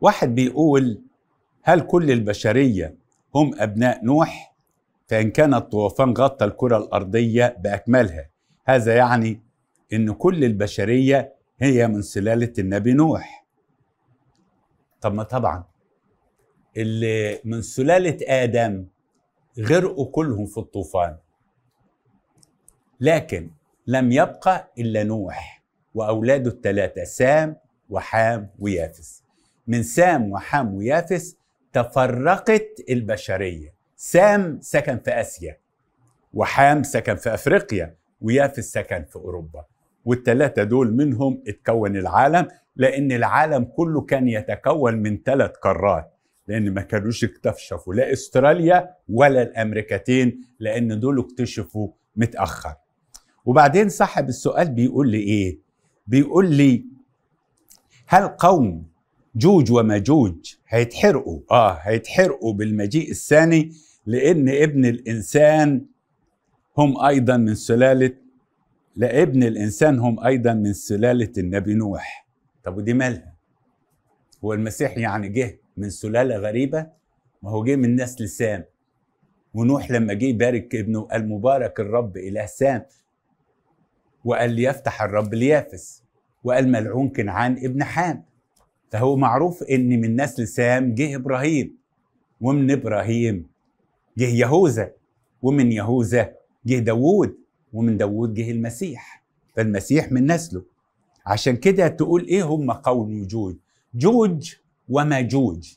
واحد بيقول هل كل البشرية هم أبناء نوح؟ فإن كان الطوفان غطى الكرة الأرضية بأكملها هذا يعني أن كل البشرية هي من سلالة النبي نوح طب ما طبعا اللي من سلالة آدم غرقوا كلهم في الطوفان لكن لم يبقى إلا نوح وأولاده الثلاثة سام وحام ويافث من سام وحام ويافس تفرقت البشرية سام سكن في آسيا وحام سكن في أفريقيا ويافس سكن في أوروبا والتلاتة دول منهم اتكون العالم لأن العالم كله كان يتكون من ثلاث قارات لأن ما كانوش اكتشفوا لا استراليا ولا الأمريكتين لأن دول اكتشفوا متأخر وبعدين صاحب السؤال بيقول لي إيه؟ بيقول لي هل قوم جوج وماجوج هيتحرقوا اه هيتحرقوا بالمجيء الثاني لان ابن الانسان هم ايضا من سلاله لابن الانسان هم ايضا من سلاله النبي نوح طب ودي مالها هو المسيح يعني جه من سلاله غريبه ما هو جه من نسل سام ونوح لما جه يبارك ابنه قال مبارك الرب اله سام وقال ليفتح الرب ليافس وقال ملعون كنعان ابن حام فهو معروف ان من نسل سام جه ابراهيم ومن ابراهيم جه يهوذا ومن يهوذا جه داوود ومن داوود جه المسيح فالمسيح من نسله عشان كده تقول ايه هم قوم جوج جوج وما جوج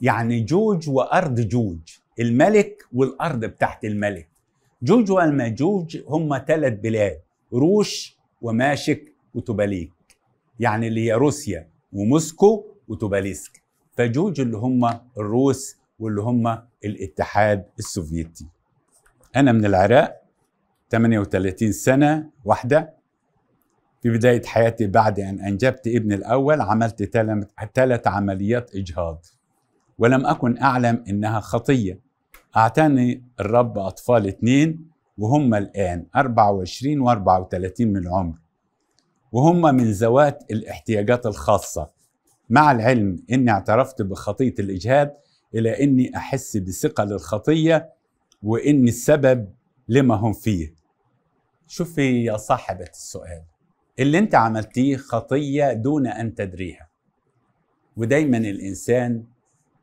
يعني جوج وارض جوج الملك والارض بتاعت الملك جوج والماجوج هم ثلاث بلاد روش وماشك وتباليك يعني اللي هي روسيا وموسكو وتوباليسك فجوج اللي هم الروس واللي هم الاتحاد السوفيتي انا من العراق 38 سنه واحده في بدايه حياتي بعد ان انجبت ابني الاول عملت ثلاث عمليات اجهاض ولم اكن اعلم انها خطيه اعتني الرب اطفال اثنين وهم الان 24 و34 من العمر وهم من ذوات الاحتياجات الخاصة مع العلم أني اعترفت بخطية الإجهاد إلى أني أحس بثقة للخطية وإني السبب لما هم فيه شوفي يا صاحبة السؤال اللي انت عملتيه خطية دون أن تدريها ودايما الإنسان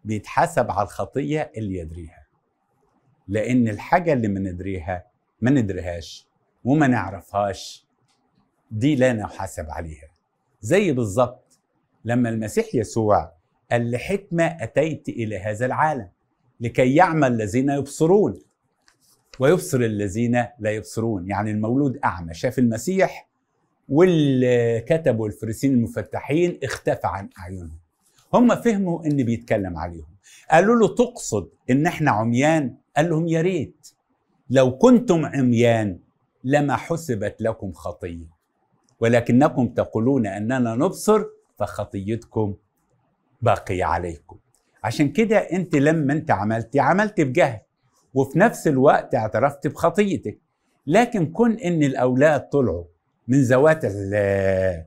بيتحاسب على الخطية اللي يدريها لأن الحاجة اللي ما ندريها ما ندريهاش وما نعرفهاش دي لا نحاسب عليها زي بالظبط لما المسيح يسوع قال لحكمة أتيت إلى هذا العالم لكي يعمل الذين يبصرون ويبصر الذين لا يبصرون يعني المولود أعمى شاف المسيح واللي كتبوا الفرسين المفتحين اختفى عن أعينهم هم فهموا إن بيتكلم عليهم قالوا له تقصد إن إحنا عميان قال لهم يا ريت لو كنتم عميان لما حسبت لكم خطيه ولكنكم تقولون اننا نبصر فخطيتكم باقيه عليكم عشان كده انت لما انت عملتي عملت بجهل وفي نفس الوقت اعترفت بخطيتك لكن كن ان الاولاد طلعوا من ذوات آه،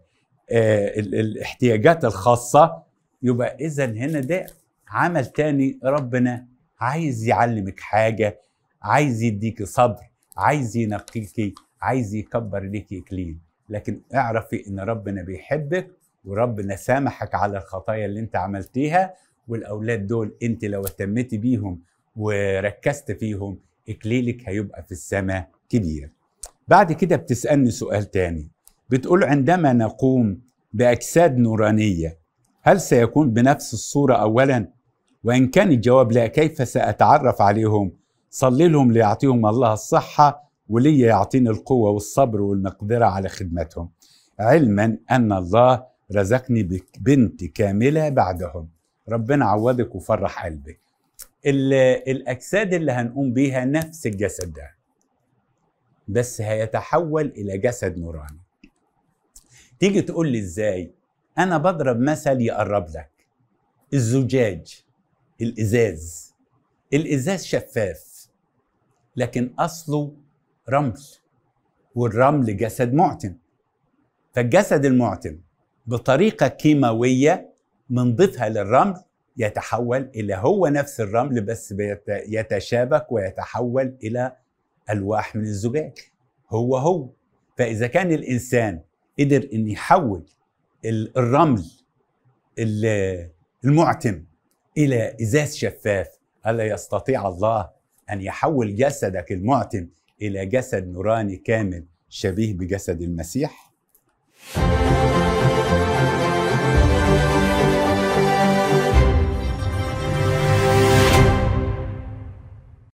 الاحتياجات الخاصه يبقى اذا هنا ده عمل تاني ربنا عايز يعلمك حاجه عايز يديكي صبر عايز ينقيكي عايز يكبر ليكي كلين لكن اعرفي ان ربنا بيحبك وربنا سامحك على الخطايا اللي انت عملتيها والاولاد دول انت لو اهتمتي بيهم وركزت فيهم اكليلك هيبقى في السماء كبير بعد كده بتسالني سؤال تاني بتقول عندما نقوم باجساد نورانيه هل سيكون بنفس الصوره اولا وان كان الجواب لا كيف ساتعرف عليهم صلي لهم ليعطيهم الله الصحه ولي يعطيني القوة والصبر والمقدرة على خدمتهم علما أن الله رزقني بنت كاملة بعدهم ربنا عوضك وفرح قلبك الأجساد اللي هنقوم بيها نفس الجسد ده بس هيتحول إلى جسد نوراني تيجي تقول لي إزاي أنا بضرب مثل يقرب لك الزجاج الإزاز الإزاز شفاف لكن أصله رمل والرمل جسد معتم فالجسد المعتم بطريقة كيماوية بنضيفها للرمل يتحول إلى هو نفس الرمل بس يتشابك ويتحول إلى ألواح من الزجاج هو هو فإذا كان الإنسان قدر أن يحول الرمل المعتم إلى إزاز شفاف ألا يستطيع الله أن يحول جسدك المعتم الى جسد نوراني كامل شبيه بجسد المسيح